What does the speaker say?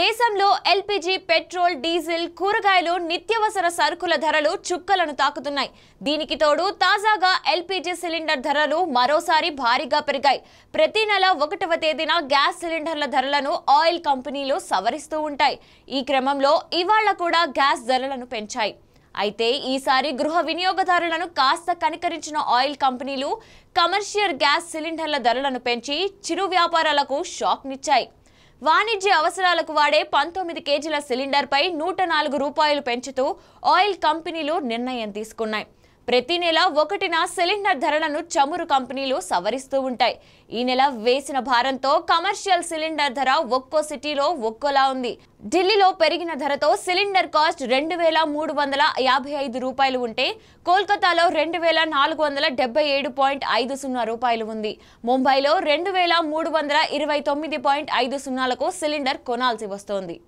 దేశంలో LPG petrol diesel కూరగాయలు నిత్యవసర సరుకుల ధరలు చుక్కలను తాకుతున్నాయి దీనికి తోడు తాజాగా ఎల్పిజి సిలిండర్ ధరలు మరోసారి భారీగా పెరిగాయి ప్రతి నెల ఒకటవ తేదీన గ్యాస్ సిలిండర్ల ధరలను ఆయిల్ కంపెనీలు సవరిస్తూ ఉంటాయి ఈ క్రమంలో ఇవాళ కూడా గ్యాస్ ధరలను పెంచాయి అయితే ఈసారి గృహ వినియోగదారులను కాస్త కనికరించిన ఆయిల్ కంపెనీలు కమర్షియల్ గ్యాస్ సిలిండర్ల ధరలను పెంచి చిరు వ్యాపారాలకు షాక్నిచ్చాయి వాణిజ్య అవసరాలకు వాడే పంతొమ్మిది కేజీల సిలిండర్పై నూట నాలుగు రూపాయలు పెంచుతూ ఆయిల్ కంపెనీలు నిర్ణయం తీసుకున్నాయి ప్రతి నెల ఒకటిన సిలిండర్ ధరలను చమురు కంపెనీలు సవరిస్తూ ఉంటాయి ఈ నెల వేసిన భారంతో కమర్షియల్ సిలిండర్ ధర ఒక్కో సిటీలో ఒక్కోలా ఉంది ఢిల్లీలో పెరిగిన ధరతో సిలిండర్ కాస్ట్ రెండు వేల మూడు వందల యాభై ఐదు రూపాయలు ఉంటే కోల్కతాలో రెండు వేల నాలుగు వందల డెబ్బై ఏడు పాయింట్ ఐదు సున్నా రూపాయలు ఉంది ముంబైలో రెండు వేల మూడు వందల ఇరవై తొమ్మిది పాయింట్ ఐదు సున్నాలకు సిలిండర్ కొనాల్సి వస్తోంది